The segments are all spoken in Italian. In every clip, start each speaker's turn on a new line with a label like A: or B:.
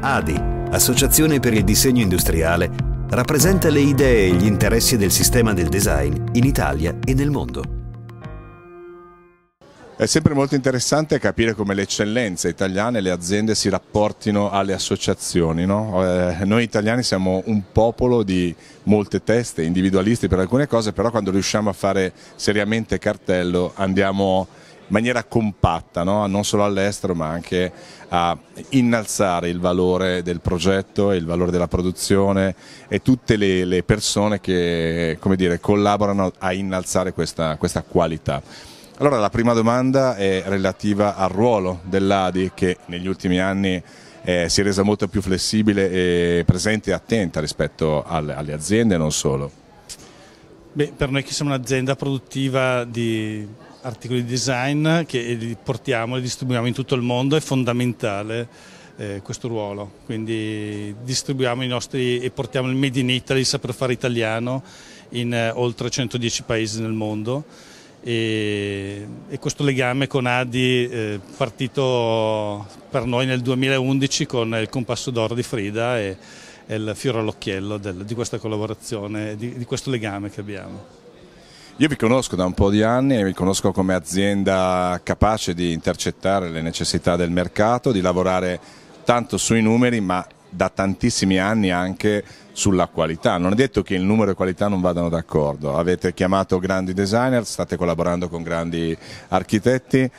A: ADI, Associazione per il Disegno Industriale, rappresenta le idee e gli interessi del sistema del design in Italia e nel mondo.
B: È sempre molto interessante capire come le eccellenze italiane, e le aziende si rapportino alle associazioni. No? Eh, noi italiani siamo un popolo di molte teste, individualisti per alcune cose, però quando riusciamo a fare seriamente cartello andiamo maniera compatta, no? non solo all'estero ma anche a innalzare il valore del progetto, il valore della produzione e tutte le, le persone che dire, collaborano a innalzare questa, questa qualità. Allora la prima domanda è relativa al ruolo dell'ADI che negli ultimi anni eh, si è resa molto più flessibile e presente e attenta rispetto alle, alle aziende e non solo.
A: Beh, per noi che siamo un'azienda produttiva di articoli di design che li portiamo, li distribuiamo in tutto il mondo, è fondamentale eh, questo ruolo, quindi distribuiamo i nostri e portiamo il Made in Italy, il saper fare italiano in eh, oltre 110 paesi nel mondo e, e questo legame con Adi eh, partito per noi nel 2011 con il compasso d'oro di Frida e, e il fiore all'occhiello di questa collaborazione, di, di questo legame che abbiamo.
B: Io vi conosco da un po' di anni e vi conosco come azienda capace di intercettare le necessità del mercato, di lavorare tanto sui numeri ma da tantissimi anni anche sulla qualità. Non è detto che il numero e qualità non vadano d'accordo. Avete chiamato grandi designer, state collaborando con grandi architetti.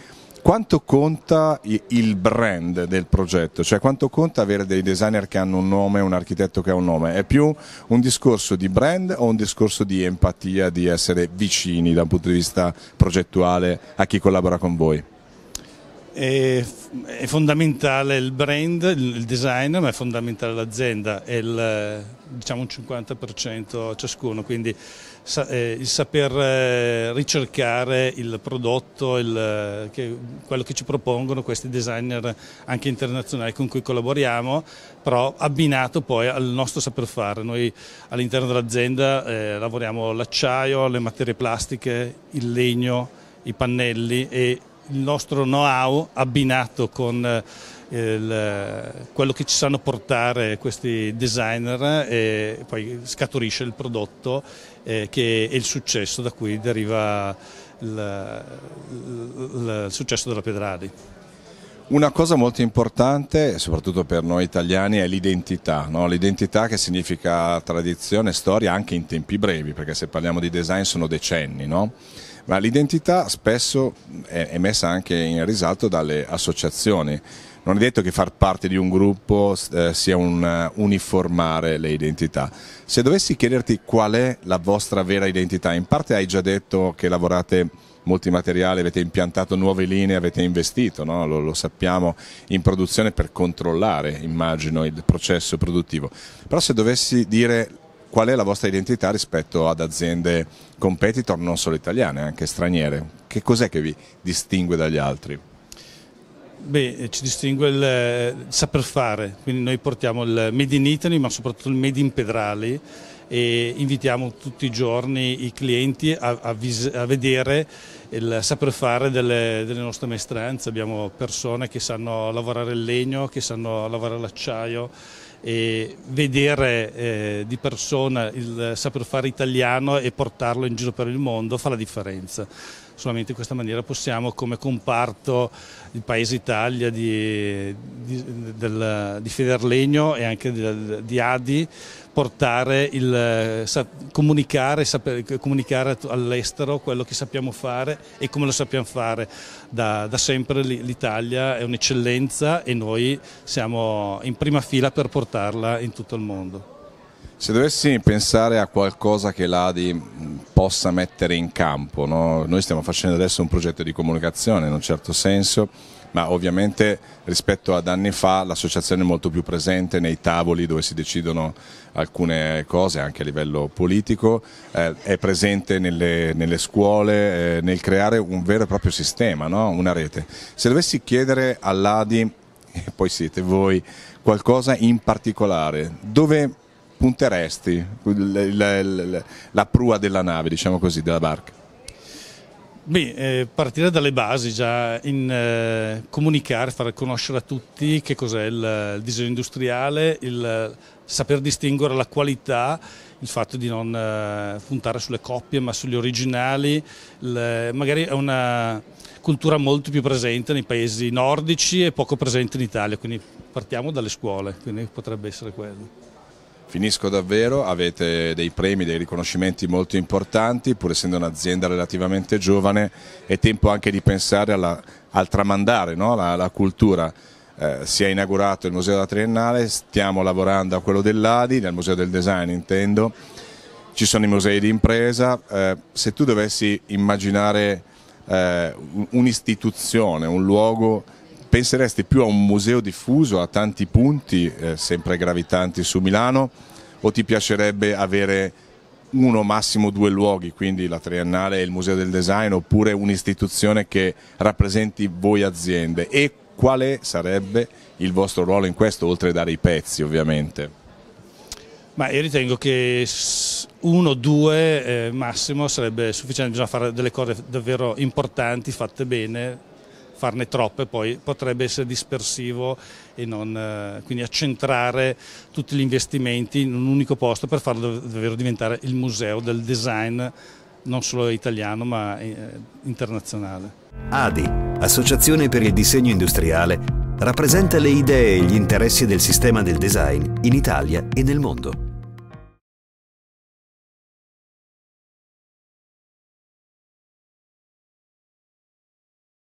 B: Quanto conta il brand del progetto? Cioè quanto conta avere dei designer che hanno un nome, un architetto che ha un nome? È più un discorso di brand o un discorso di empatia, di essere vicini da un punto di vista progettuale a chi collabora con voi?
A: è, è fondamentale il brand, il design, ma è fondamentale l'azienda, è il, diciamo un 50% ciascuno, quindi sa, eh, il saper eh, ricercare il prodotto, il, che, quello che ci propongono questi designer anche internazionali con cui collaboriamo, però abbinato poi al nostro saper fare. Noi all'interno dell'azienda eh, lavoriamo l'acciaio, le materie plastiche, il legno, i pannelli e il nostro know-how abbinato con eh, il, quello che ci sanno portare questi designer eh, e poi scaturisce il prodotto eh, che è il successo da cui deriva il, il, il successo della Pedradi.
B: Una cosa molto importante, soprattutto per noi italiani, è l'identità, no? l'identità che significa tradizione, storia anche in tempi brevi, perché se parliamo di design sono decenni. No? Ma l'identità spesso è messa anche in risalto dalle associazioni. Non è detto che far parte di un gruppo eh, sia un eh, uniformare le identità. Se dovessi chiederti qual è la vostra vera identità, in parte hai già detto che lavorate molti materiali, avete impiantato nuove linee, avete investito, no? lo, lo, sappiamo, in produzione per controllare, immagino, il processo produttivo. Però se dovessi dire qual è la vostra identità rispetto ad aziende competitor non solo italiane, anche straniere? Che cos'è che vi distingue dagli altri?
A: Beh, ci distingue il, eh, saper fare, quindi noi portiamo il Made in Italy ma soprattutto il Made in Pedrali e invitiamo tutti i giorni i clienti a, a, vis, a vedere il saper fare delle, delle, nostre maestranze. Abbiamo persone che sanno lavorare il legno, che sanno lavorare l'acciaio e vedere eh, di persona il saper fare italiano e portarlo in giro per il mondo fa la differenza solamente in questa maniera possiamo come comparto il Paese Italia di, di, del, di Federlegno e anche di, di Adi portare il, sa, comunicare, comunicare all'estero quello che sappiamo fare e come lo sappiamo fare. Da, da sempre l'Italia è un'eccellenza e noi siamo in prima fila per portarla in tutto il mondo.
B: Se dovessi pensare a qualcosa che l'Adi possa mettere in campo, no? noi stiamo facendo adesso un progetto di comunicazione in un certo senso, ma ovviamente rispetto ad anni fa l'associazione è molto più presente nei tavoli dove si decidono alcune cose anche a livello politico, eh, è presente nelle, nelle scuole, eh, nel creare un vero e proprio sistema, no? una rete. Se dovessi chiedere all'Adi, e poi siete voi, qualcosa in particolare, dove punteresti la, la, la prua della nave, diciamo così, della barca?
A: Beh, eh, partire dalle basi già, in, eh, comunicare, far conoscere a tutti che cos'è il, il disegno industriale, il saper distinguere la qualità, il fatto di non eh, puntare sulle coppie ma sugli originali, il, magari è una cultura molto più presente nei paesi nordici e poco presente in Italia, quindi partiamo dalle scuole, quindi potrebbe essere quello.
B: Finisco davvero, avete dei premi, dei riconoscimenti molto importanti, pur essendo un'azienda relativamente giovane, è tempo anche di pensare alla, al tramandare no? la, la, cultura. Eh, si è inaugurato il Museo della Triennale, stiamo lavorando a quello dell'Adi, nel Museo del Design intendo, ci sono i musei di impresa, eh, se tu dovessi immaginare eh, un'istituzione, un luogo penseresti più a un museo diffuso a tanti punti, eh, sempre gravitanti su Milano, o ti piacerebbe avere uno, massimo due luoghi, quindi la Triennale e il Museo del Design, oppure un'istituzione che rappresenti voi aziende? E quale sarebbe il vostro ruolo in questo, oltre a dare i pezzi ovviamente?
A: Ma io ritengo che uno, due eh, massimo sarebbe sufficiente, bisogna fare delle cose davvero importanti, fatte bene, farne troppe poi potrebbe essere dispersivo e non, eh, quindi accentrare tutti gli investimenti in un unico posto per farlo davvero diventare il museo del design non solo italiano ma eh, internazionale. ADI, Associazione per il Disegno Industriale, rappresenta le idee e gli interessi del sistema del design in Italia e nel mondo.